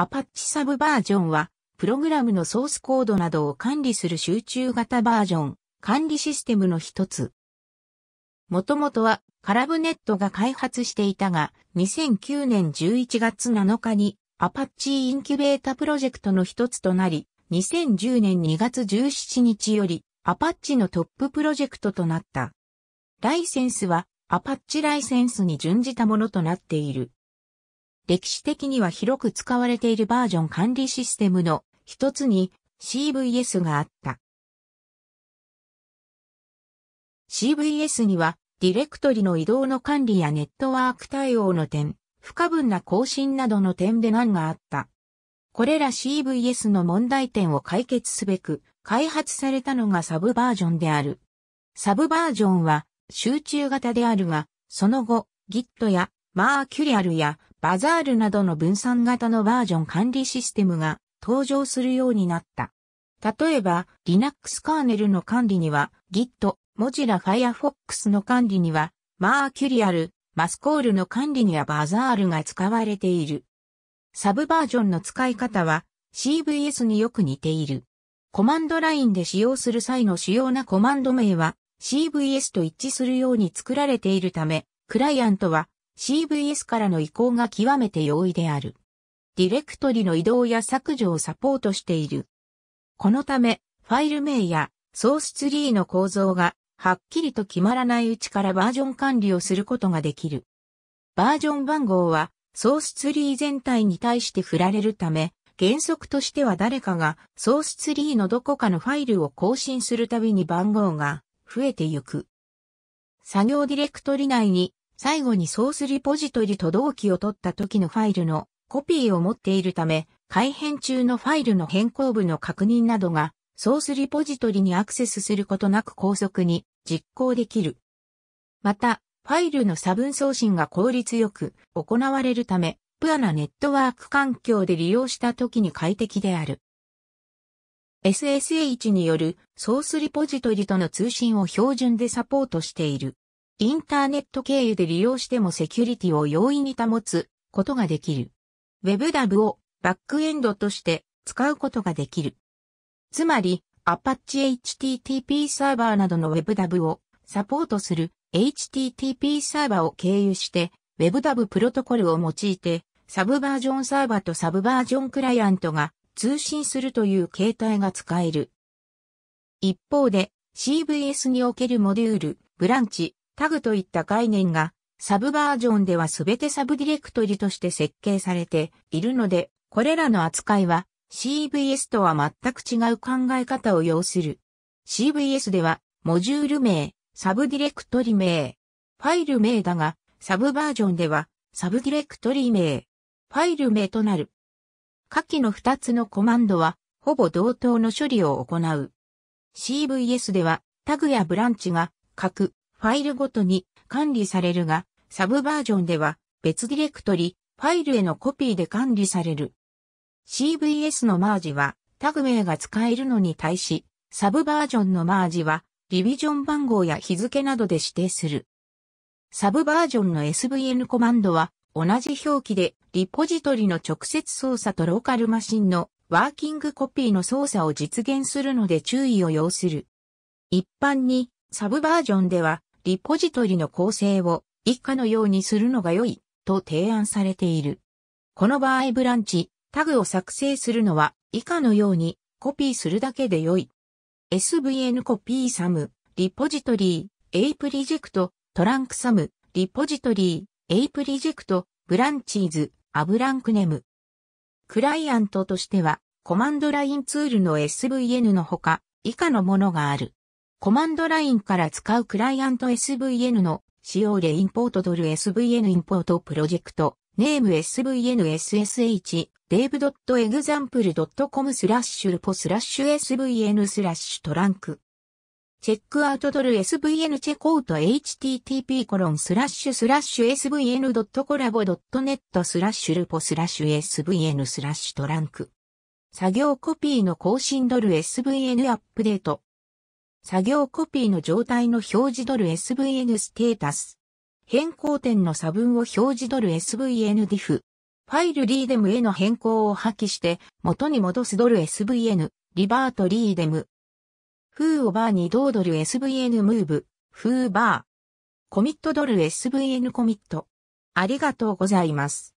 アパッチサブバージョンは、プログラムのソースコードなどを管理する集中型バージョン、管理システムの一つ。もともとは、カラブネットが開発していたが、2009年11月7日に、アパッチインキュベータプロジェクトの一つとなり、2010年2月17日より、アパッチのトッププロジェクトとなった。ライセンスは、アパッチライセンスに準じたものとなっている。歴史的には広く使われているバージョン管理システムの一つに CVS があった。CVS にはディレクトリの移動の管理やネットワーク対応の点、不可分な更新などの点で難があった。これら CVS の問題点を解決すべく開発されたのがサブバージョンである。サブバージョンは集中型であるが、その後、Git やマーキュリアルやバザールなどの分散型のバージョン管理システムが登場するようになった。例えば、Linux カーネルの管理には Git、Mozilla Firefox の管理には、マーキュリアル、マスコールの管理にはバザールが使われている。サブバージョンの使い方は CVS によく似ている。コマンドラインで使用する際の主要なコマンド名は CVS と一致するように作られているため、クライアントは CVS からの移行が極めて容易である。ディレクトリの移動や削除をサポートしている。このため、ファイル名やソースツリーの構造がはっきりと決まらないうちからバージョン管理をすることができる。バージョン番号はソースツリー全体に対して振られるため、原則としては誰かがソースツリーのどこかのファイルを更新するたびに番号が増えていく。作業ディレクトリ内に最後にソースリポジトリと同期を取った時のファイルのコピーを持っているため、改変中のファイルの変更部の確認などがソースリポジトリにアクセスすることなく高速に実行できる。また、ファイルの差分送信が効率よく行われるため、プアなネットワーク環境で利用した時に快適である。SSH によるソースリポジトリとの通信を標準でサポートしている。インターネット経由で利用してもセキュリティを容易に保つことができる。WebDAV をバックエンドとして使うことができる。つまり、Apache HTTP サーバーなどの WebDAV をサポートする HTTP サーバーを経由して WebDAV プロトコルを用いてサブバージョンサーバーとサブバージョンクライアントが通信するという形態が使える。一方で CVS におけるモデュール、ブランチ、タグといった概念が、サブバージョンではすべてサブディレクトリとして設計されているので、これらの扱いは CVS とは全く違う考え方を要する。CVS では、モジュール名、サブディレクトリ名、ファイル名だが、サブバージョンでは、サブディレクトリ名、ファイル名となる。下記の2つのコマンドは、ほぼ同等の処理を行う。CVS では、タグやブランチが、書く。ファイルごとに管理されるが、サブバージョンでは別ディレクトリ、ファイルへのコピーで管理される。CVS のマージはタグ名が使えるのに対し、サブバージョンのマージはリビジョン番号や日付などで指定する。サブバージョンの SVN コマンドは同じ表記でリポジトリの直接操作とローカルマシンのワーキングコピーの操作を実現するので注意を要する。一般にサブバージョンではリポジトリの構成を以下のようにするのが良いと提案されている。この場合ブランチ、タグを作成するのは以下のようにコピーするだけで良い。svn コピーサム、リポジトリー、イプリジェクト、トランクサム、リポジトリー、イプリジェクト、ブランチーズ、アブランクネム。クライアントとしては、コマンドラインツールの SVN のほか、以下のものがある。コマンドラインから使うクライアント SVN の使用例インポートドル SVN インポートプロジェクト、ネーム SVNSSH、dev.example.com スラッシュルポスラッシュ SVN スラッシュトランク。チェックアウトドル SVN チェコート http コロンスラッシュスラッシュ s v n コラボ l ット n e t スラッシュルポスラッシュ svn スラッシュトランク。作業コピーの更新ドル svn アップデート。作業コピーの状態の表示ドル SVN ステータス。変更点の差分を表示ドル SVN ディフ。ファイルリーデムへの変更を破棄して元に戻すドル SVN リバートリーデム。フーオバーに動ドル SVN ムーブ。フーバー。コミットドル SVN コミット。ありがとうございます。